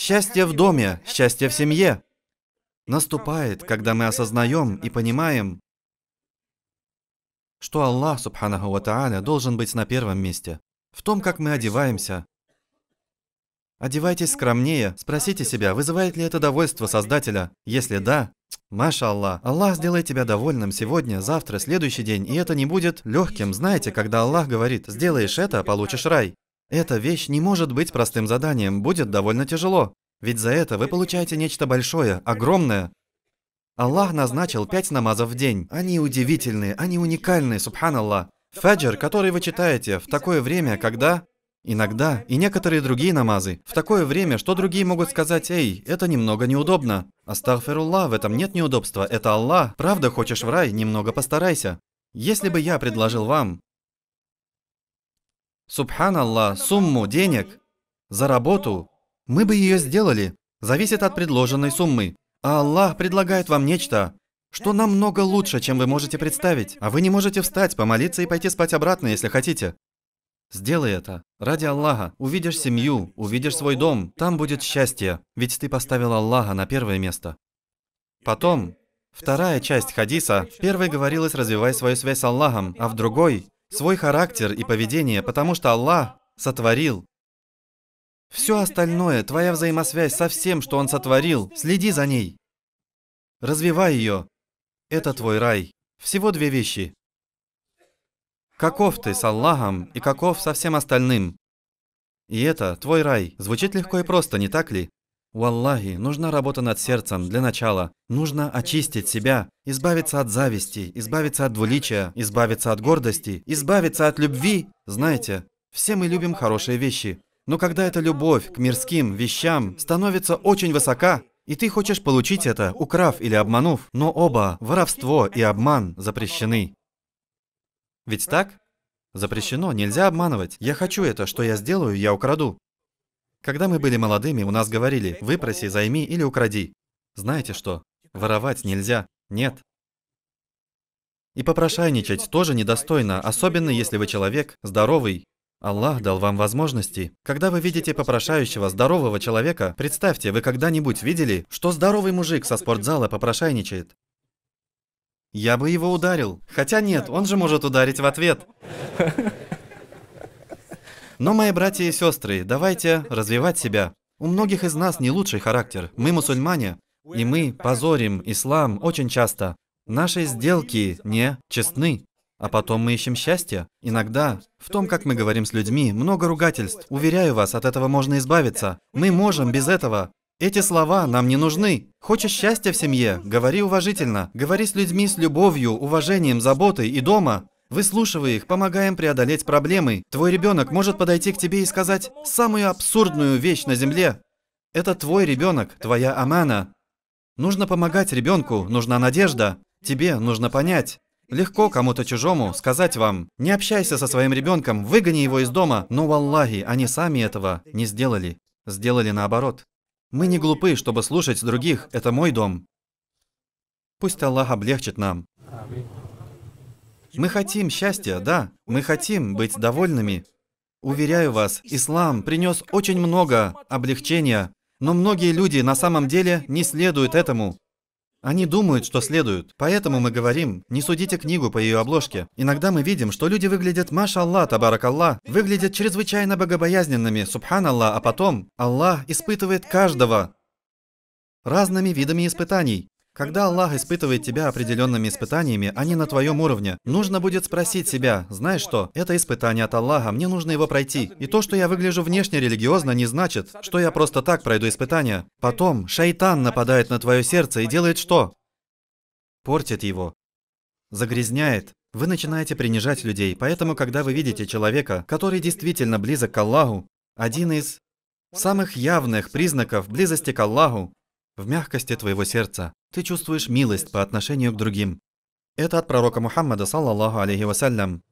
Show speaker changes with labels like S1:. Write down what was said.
S1: Счастье в доме, счастье в семье наступает, когда мы осознаем и понимаем, что Аллах, субханаху ва та'аля, должен быть на первом месте. В том, как мы одеваемся. Одевайтесь скромнее, спросите себя, вызывает ли это довольство Создателя. Если да, Маша Аллах, Аллах сделает тебя довольным сегодня, завтра, следующий день, и это не будет легким. Знаете, когда Аллах говорит, сделаешь это, получишь рай. Эта вещь не может быть простым заданием, будет довольно тяжело. Ведь за это вы получаете нечто большое, огромное. Аллах назначил пять намазов в день. Они удивительные, они уникальные, субханаллах. Фаджр, который вы читаете, в такое время, когда... Иногда, и некоторые другие намазы, в такое время, что другие могут сказать, «Эй, это немного неудобно». Астагфирулла, в этом нет неудобства, это Аллах. Правда, хочешь в рай, немного постарайся. Если бы я предложил вам, субханаллах, сумму денег за работу, мы бы ее сделали. Зависит от предложенной суммы. А Аллах предлагает вам нечто, что намного лучше, чем вы можете представить. А вы не можете встать, помолиться и пойти спать обратно, если хотите. Сделай это. Ради Аллаха. Увидишь семью, увидишь свой дом. Там будет счастье. Ведь ты поставил Аллаха на первое место. Потом, вторая часть хадиса. В первой говорилось «развивай свою связь с Аллахом», а в другой свой характер и поведение, потому что Аллах сотворил. Все остальное, твоя взаимосвязь со всем, что Он сотворил, следи за ней. Развивай ее. Это твой рай. Всего две вещи. Каков ты с Аллахом и каков со всем остальным. И это твой рай. Звучит легко и просто, не так ли? Валлахи, нужна работа над сердцем для начала. Нужно очистить себя, избавиться от зависти, избавиться от двуличия, избавиться от гордости, избавиться от любви. Знаете, все мы любим хорошие вещи. Но когда эта любовь к мирским вещам становится очень высока, и ты хочешь получить это, украв или обманув, но оба, воровство и обман, запрещены. Ведь так? Запрещено, нельзя обманывать. Я хочу это, что я сделаю, я украду. Когда мы были молодыми, у нас говорили «выпроси, займи или укради». Знаете что? Воровать нельзя. Нет. И попрошайничать тоже недостойно, особенно если вы человек здоровый. Аллах дал вам возможности. Когда вы видите попрошающего здорового человека, представьте, вы когда-нибудь видели, что здоровый мужик со спортзала попрошайничает? Я бы его ударил. Хотя нет, он же может ударить в ответ. Но, мои братья и сестры, давайте развивать себя. У многих из нас не лучший характер. Мы мусульмане, и мы позорим ислам очень часто. Наши сделки не честны. А потом мы ищем счастье. Иногда в том, как мы говорим с людьми, много ругательств. Уверяю вас, от этого можно избавиться. Мы можем без этого. Эти слова нам не нужны. Хочешь счастья в семье? Говори уважительно. Говори с людьми с любовью, уважением, заботой и дома. Выслушивай их, помогаем преодолеть проблемы. Твой ребенок может подойти к тебе и сказать самую абсурдную вещь на земле. Это твой ребенок, твоя амана. Нужно помогать ребенку, нужна надежда. Тебе нужно понять. Легко кому-то чужому сказать вам, не общайся со своим ребенком, выгони его из дома, но в Аллахе они сами этого не сделали. Сделали наоборот. Мы не глупы, чтобы слушать других, это мой дом. Пусть Аллах облегчит нам. Аминь. Мы хотим счастья, да. Мы хотим быть довольными. Уверяю вас, ислам принес очень много облегчения, но многие люди на самом деле не следуют этому. Они думают, что следуют. Поэтому мы говорим, не судите книгу по ее обложке. Иногда мы видим, что люди выглядят, маша Аллах, табарак Аллах, выглядят чрезвычайно богобоязненными, субхан Аллах, а потом Аллах испытывает каждого разными видами испытаний. Когда Аллах испытывает тебя определенными испытаниями, они на твоем уровне. Нужно будет спросить себя, знаешь что, это испытание от Аллаха, мне нужно его пройти. И то, что я выгляжу внешне религиозно, не значит, что я просто так пройду испытание. Потом шайтан нападает на твое сердце и делает что? Портит его. Загрязняет. Вы начинаете принижать людей, поэтому, когда вы видите человека, который действительно близок к Аллаху, один из самых явных признаков близости к Аллаху в мягкости твоего сердца ты чувствуешь милость по отношению к другим. Это от пророка Мухаммада, саллаллаху алейхи вассалям.